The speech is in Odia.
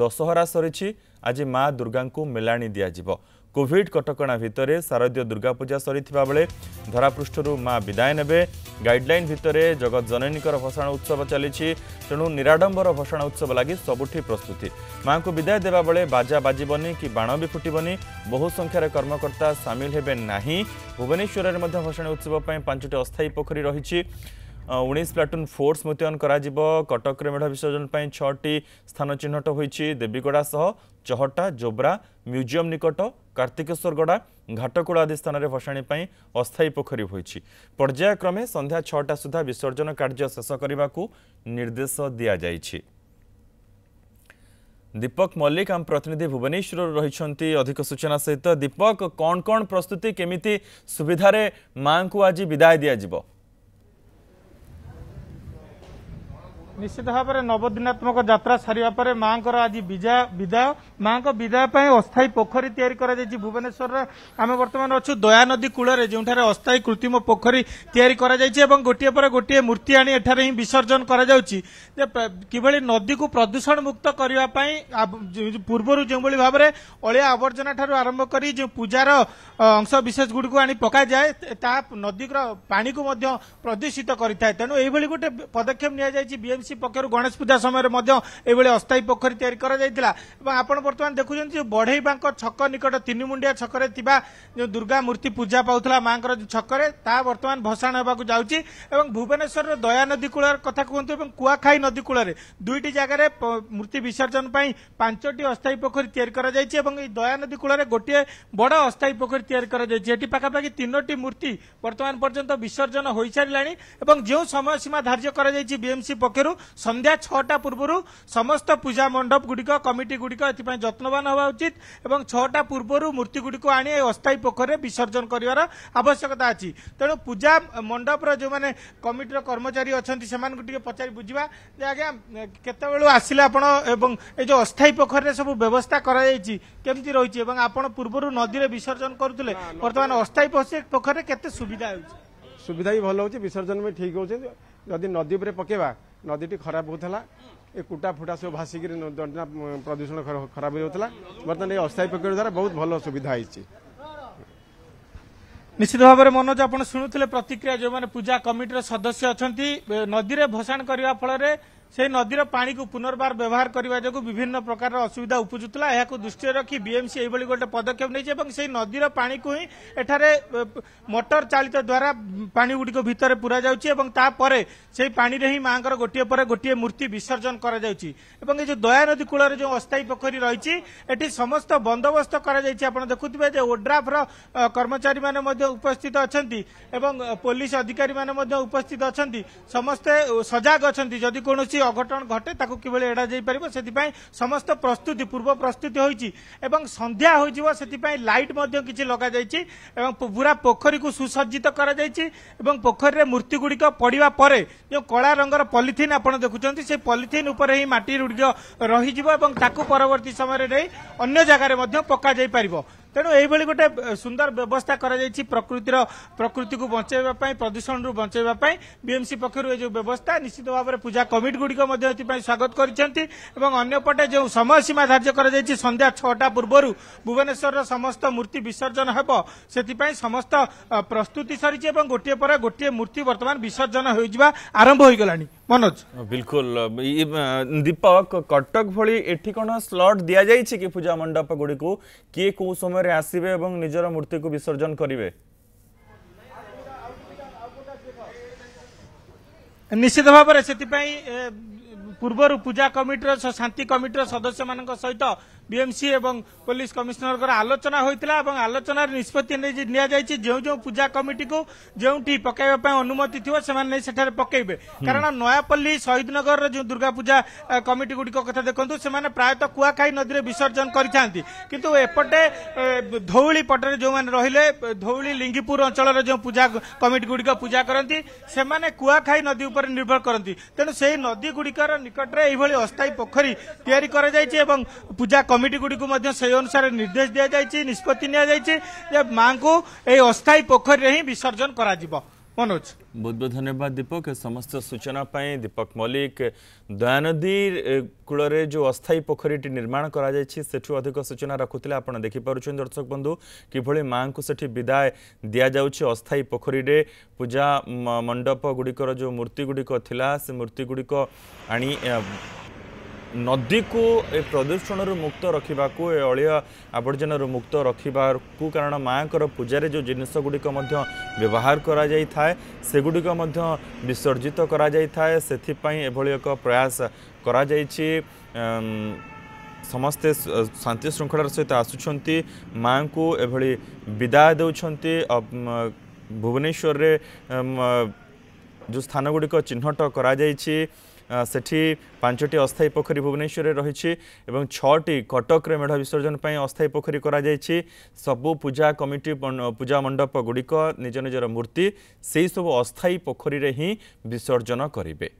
ଦଶହରା ସରିଛି ଆଜି ମା ଦୁର୍ଗାଙ୍କୁ ମେଲାଣି ଦିଆଯିବ କୋଭିଡ କଟକଣା ଭିତରେ ଶାରଦୀୟ ଦୁର୍ଗାପୂଜା ସରିଥିବା ବେଳେ ଧରାପୃଷ୍ଠରୁ ମା ବିଦାୟ ନେବେ ଗାଇଡ୍ଲାଇନ୍ ଭିତରେ ଜଗତ ଜନନୀଙ୍କର ଭସାଣ ଉତ୍ସବ ଚାଲିଛି ତେଣୁ ନିରାଡମ୍ବର ଭସାଣ ଉତ୍ସବ ଲାଗି ସବୁଠି ପ୍ରସ୍ତୁତି ମାଙ୍କୁ ବିଦାୟ ଦେବାବେଳେ ବାଜା ବାଜିବନି କି ବାଣ ବି ଫୁଟିବନି ବହୁ ସଂଖ୍ୟାରେ କର୍ମକର୍ତ୍ତା ସାମିଲ ହେବେ ନାହିଁ ଭୁବନେଶ୍ୱରରେ ମଧ୍ୟ ଭସାଣ ଉତ୍ସବ ପାଇଁ ପାଞ୍ଚଟି ଅସ୍ଥାୟୀ ପୋଖରୀ ରହିଛି ଉଣେଇଶ ପ୍ଲାଟୁନ୍ ଫୋର୍ସ ମୁତୟନ କରାଯିବ କଟକରେ ମେଢ଼ ବିସର୍ଜନ ପାଇଁ ଛଅଟି ସ୍ଥାନ ଚିହ୍ନଟ ହୋଇଛି ଦେବୀଗଡ଼ା ସହ ଚହଟା ଜୋବ୍ରା ମ୍ୟୁଜିୟମ୍ ନିକଟ କାର୍ତ୍ତିକେଶ୍ୱରଗଡ଼ା ଘାଟକୋଳ ଆଦି ସ୍ଥାନରେ ଭସାଣି ପାଇଁ ଅସ୍ଥାୟୀ ପୋଖରୀ ହୋଇଛି ପର୍ଯ୍ୟାୟକ୍ରମେ ସନ୍ଧ୍ୟା ଛଅଟା ସୁଦ୍ଧା ବିସର୍ଜନ କାର୍ଯ୍ୟ ଶେଷ କରିବାକୁ ନିର୍ଦ୍ଦେଶ ଦିଆଯାଇଛି ଦୀପକ ମଲ୍ଲିକ ଆମ ପ୍ରତିନିଧି ଭୁବନେଶ୍ୱରରୁ ରହିଛନ୍ତି ଅଧିକ ସୂଚନା ସହିତ ଦୀପକ କ'ଣ କ'ଣ ପ୍ରସ୍ତୁତି କେମିତି ସୁବିଧାରେ ମାଆଙ୍କୁ ଆଜି ବିଦାୟ ଦିଆଯିବ ନିଶ୍ଚିତ ଭାବରେ ନବଦିନାତ୍ମକ ଯାତ୍ରା ସାରିବା ପରେ ମାଙ୍କର ଆଜି ବିଜା ବିଦାୟ ମାଙ୍କ ବିଦାୟ ପାଇଁ ଅସ୍ଥାୟୀ ପୋଖରୀ ତିଆରି କରାଯାଇଛି ଭୁବନେଶ୍ୱରର ଆମେ ବର୍ତ୍ତମାନ ଅଛୁ ଦୟାନଦୀ କୂଳରେ ଯେଉଁଠାରେ ଅସ୍ଥାୟୀ କୃତ୍ରିମ ପୋଖରୀ ତିଆରି କରାଯାଇଛି ଏବଂ ଗୋଟିଏ ପରେ ଗୋଟିଏ ମୂର୍ତ୍ତି ଆଣି ଏଠାରେ ହିଁ ବିସର୍ଜନ କରାଯାଉଛି ଯେ କିଭଳି ନଦୀକୁ ପ୍ରଦୂଷଣମୁକ୍ତ କରିବା ପାଇଁ ପୂର୍ବରୁ ଯେଉଁଭଳି ଭାବରେ ଅଳିଆ ଆବର୍ଜନା ଠାରୁ ଆରମ୍ଭ କରି ଯେଉଁ ପୂଜାର ଅଂଶବିଶେଷ ଗୁଡ଼ିକୁ ଆଣି ପକାଯାଏ ତାହା ନଦୀର ପାଣିକୁ ମଧ୍ୟ ପ୍ରଦୂଷିତ କରିଥାଏ ତେଣୁ ଏଇଭଳି ଗୋଟେ ପଦକ୍ଷେପ ନିଆଯାଇଛି ବିଏମ୍ସି ডিএমসি পক্ষ গণেশ পূজা সময় এইভাবে অস্থায়ী পোখরী তৈরি করা যাই এবং আপনার বর্তমান দেখুম যে বড়েইবাঙ্ক ছক নিকট তিনমুন্ডিয়া ছকরে যে দুর্গা মূর্তি পূজা পাওয়া মাঙ্কর ছকরে তা বর্তমান ভসাণ হওয়া যাচ্ছে এবং ভুবনেশ্বর দয়া নদী কূলর কথা কুহতু এবং কুয়াখাই নদী কূলরে দুইটি জায়গায় মূর্তি বিসর্জন পাই পাঁচটি অস্থায়ী পোখরী তৈরি করা যাই এবং এই দয়া নদী কূলরে গোটিয়ে বড় অস্থায়ী পোখরী তৈরি করা যাই এটি পাখাপাখি তিনোটি মূর্তি বর্তমান পর্যন্ত বিসর্জন হয়ে সারা এবং যে সময়সীমা ধার্য করা যাই বিএমসি পক্ষর ସନ୍ଧ୍ୟା ଛଅଟା ପୂର୍ବରୁ ସମସ୍ତ ପୂଜା ମଣ୍ଡପ ଗୁଡ଼ିକ କମିଟି ଗୁଡ଼ିକ ଏଥିପାଇଁ ଯତ୍ନବାନ ହେବା ଉଚିତ ଏବଂ ଛଅଟା ପୂର୍ବରୁ ମୂର୍ତ୍ତି ଗୁଡ଼ିକୁ ଆଣି ଏ ଅସ୍ଥାୟୀ ପୋଖରୀରେ ବିସର୍ଜନ କରିବାର ଆବଶ୍ୟକତା ଅଛି ତେଣୁ ପୂଜା ମଣ୍ଡପର ଯେଉଁମାନେ କମିଟିର କର୍ମଚାରୀ ଅଛନ୍ତି ସେମାନଙ୍କୁ ଟିକେ ପଚାରି ବୁଝିବା ଯେ ଆଜ୍ଞା କେତେବେଳୁ ଆସିଲେ ଆପଣ ଏବଂ ଏ ଯେଉଁ ଅସ୍ଥାୟୀ ପୋଖରୀରେ ସବୁ ବ୍ୟବସ୍ଥା କରାଯାଇଛି କେମିତି ରହିଛି ଏବଂ ଆପଣ ପୂର୍ବରୁ ନଦୀରେ ବିସର୍ଜନ କରୁଥିଲେ ବର୍ତ୍ତମାନ ଅସ୍ଥାୟୀ ପୋଖରୀରେ କେତେ ସୁବିଧା ହେଉଛି ସୁବିଧା ବି ଭଲ ହେଉଛି ବିସର୍ଜନ ବି ଠିକ୍ ହେଉଛି ଯଦି ନଦୀ ଉପରେ ପକେଇବା নদীটি খারাপ হচ্ছিলা এ কুটা ফুটা সব ভাসিকি নদীটা প্রদূষণ খারাপ হয়ে যাওয়া বর্তমানে এই অস্থায়ী প্রকল্প দ্বারা বহু ভালো সুবিধা হয়েছে নিশ্চিত ভাবে মনোজ আপনার শুণুলে প্রতিক্রিয়া যে পূজা কমিটির সদস্য অনেক নদীরে ভসাণ করা ফলের ସେହି ନଦୀର ପାଣିକୁ ପୁନର୍ବାର ବ୍ୟବହାର କରିବା ଯୋଗୁଁ ବିଭିନ୍ନ ପ୍ରକାରର ଅସୁବିଧା ଉପୁଜୁଥିଲା ଏହାକୁ ଦୃଷ୍ଟିରେ ରଖି ବିଏମ୍ସି ଏଇଭଳି ଗୋଟେ ପଦକ୍ଷେପ ନେଇଛି ଏବଂ ସେହି ନଦୀର ପାଣିକୁ ହିଁ ଏଠାରେ ମଟର ଚାଳିତ ଦ୍ୱାରା ପାଣିଗୁଡ଼ିକ ଭିତରେ ପୁରାଯାଉଛି ଏବଂ ତାପରେ ସେହି ପାଣିରେ ହିଁ ମାଆଙ୍କର ଗୋଟିଏ ପରେ ଗୋଟିଏ ମୂର୍ତ୍ତି ବିସର୍ଜନ କରାଯାଉଛି ଏବଂ ଏ ଯେଉଁ ଦୟାନଦୀ କୂଳରେ ଯେଉଁ ଅସ୍ଥାୟୀ ପୋଖରୀ ରହିଛି ଏଠି ସମସ୍ତ ବନ୍ଦୋବସ୍ତ କରାଯାଇଛି ଆପଣ ଦେଖୁଥିବେ ଯେ ଓଡ୍ରାଫର କର୍ମଚାରୀମାନେ ମଧ୍ୟ ଉପସ୍ଥିତ ଅଛନ୍ତି ଏବଂ ପୋଲିସ ଅଧିକାରୀମାନେ ମଧ୍ୟ ଉପସ୍ଥିତ ଅଛନ୍ତି ସମସ୍ତେ ସଜାଗ ଅଛନ୍ତି ଯଦି କୌଣସି କୌଣସି ଅଘଟଣ ଘଟେ ତାକୁ କିଭଳି ଏଡ଼ାଯାଇ ପାରିବ ସେଥିପାଇଁ ସମସ୍ତ ପ୍ରସ୍ତୁତି ପୂର୍ବ ପ୍ରସ୍ତୁତି ହୋଇଛି ଏବଂ ସନ୍ଧ୍ୟା ହୋଇଯିବ ସେଥିପାଇଁ ଲାଇଟ୍ ମଧ୍ୟ କିଛି ଲଗାଯାଇଛି ଏବଂ ପୁରା ପୋଖରୀକୁ ସୁସଜ୍ଜିତ କରାଯାଇଛି ଏବଂ ପୋଖରୀରେ ମୂର୍ତ୍ତିଗୁଡ଼ିକ ପଡ଼ିବା ପରେ ଯେଉଁ କଳା ରଙ୍ଗର ପଲିଥିନ୍ ଆପଣ ଦେଖୁଛନ୍ତି ସେ ପଲିଥିନ୍ ଉପରେ ହିଁ ମାଟି ମାଟିଗୁଡ଼ିକ ରହିଯିବ ଏବଂ ତାକୁ ପରବର୍ତ୍ତୀ ସମୟରେ ନେଇ ଅନ୍ୟ ଜାଗାରେ ମଧ୍ୟ ପକାଯାଇପାରିବ तेणु गोटे गएर व्यवस्था प्रकृति प्रकृतिको बञ्चै प्रदूषण बञ्चापा विएमसी पक्ष व्यवस्था निश्चित भावना पूजा कमिटी गुडिकै स्वागत गरिन्छ अन्यपटे जो समयसीमा धार सन्ध्या छ भुवनश्वर समस्त मूर्ति विसर्जन हेर्प समस्त प्रस्तुति सरि गोटे पर गोटे मूर्ति हो हुन्छ मनोज दीपक कटक भोलि कलट दि पूजा मण्डप समय ଭାବରେ ଆସିବେ ଏବଂ ନିଜର ମୂର୍ତ୍ତିକୁ ବିସର୍ଜନ କରିବେ ନିଶ୍ଚିତ ଭାବରେ ସେଥିପାଇଁ पूर्व पूजा कमिटर शांति कमिटर सदस्य मान सहित बीएमसी एवं पुलिस कमिशनर आलोचना होता है और आलोचन निष्पत्ति नि जो जो पूजा कमिटी को जो पकड़ा अनुमति थी से पकड़े कारण नयापल्ली शहीद नगर जो दुर्गा पूजा कमिटी गुड़ क्या देखते से प्रायत कई नदी में विसर्जन करपटे धौली पटे जो मैंने रही धौली लिंगीपुर अंचल जो पूजा कमिटी गुड़िक पूजा करती कई नदी पर निर्भर करती तेणु से नदी गुड़िकर নিকটরে এইভাবে অস্থায়ী পোখরী তৈরি করা যাই এবং পূজা কমিটিগুড়ি সেই অনুসারে নির্দেশ দিয়া যাই নিষ্পতি নিয়া যাই যে মা এই অস্থায়ী পোখরীরে হি বিসর্জন করা मनोज बहुत बहुत धन्यवाद दीपक समस्त सूचना दीपक मल्लिक दयानदी कूल में जो अस्थायी पोखरी निर्माण करेठू सूचना रखुले आप देखिपुर दर्शक बंधु किभली माँ को सेठी विदाय दि जाऊँ अस्थायी पोखरी पूजा मंडप गुड़िकर जो मूर्ति गुड़िक मूर्ति गुड़िक आनी ନଦୀକୁ ଏ ପ୍ରଦୂଷଣରୁ ମୁକ୍ତ ରଖିବାକୁ ଏ ଅଳିଆ ଆବର୍ଜନାରୁ ମୁକ୍ତ ରଖିବାକୁ କାରଣ ମାଆଙ୍କର ପୂଜାରେ ଯେଉଁ ଜିନିଷ ଗୁଡ଼ିକ ମଧ୍ୟ ବ୍ୟବହାର କରାଯାଇଥାଏ ସେଗୁଡ଼ିକ ମଧ୍ୟ ବିସର୍ଜିତ କରାଯାଇଥାଏ ସେଥିପାଇଁ ଏଭଳି ଏକ ପ୍ରୟାସ କରାଯାଇଛି ସମସ୍ତେ ଶାନ୍ତି ଶୃଙ୍ଖଳାର ସହିତ ଆସୁଛନ୍ତି ମାଆଙ୍କୁ ଏଭଳି ବିଦାୟ ଦେଉଛନ୍ତି ଭୁବନେଶ୍ୱରରେ ଯେଉଁ ସ୍ଥାନଗୁଡ଼ିକ ଚିହ୍ନଟ କରାଯାଇଛି ସେଠି ପାଞ୍ଚଟି ଅସ୍ଥାୟୀ ପୋଖରୀ ଭୁବନେଶ୍ୱରରେ ରହିଛି ଏବଂ ଛଅଟି କଟକରେ ମେଢ଼ ବିସର୍ଜନ ପାଇଁ ଅସ୍ଥାୟୀ ପୋଖରୀ କରାଯାଇଛି ସବୁ ପୂଜା କମିଟି ପୂଜା ମଣ୍ଡପଗୁଡ଼ିକ ନିଜ ନିଜର ମୂର୍ତ୍ତି ସେହିସବୁ ଅସ୍ଥାୟୀ ପୋଖରୀରେ ହିଁ ବିସର୍ଜନ କରିବେ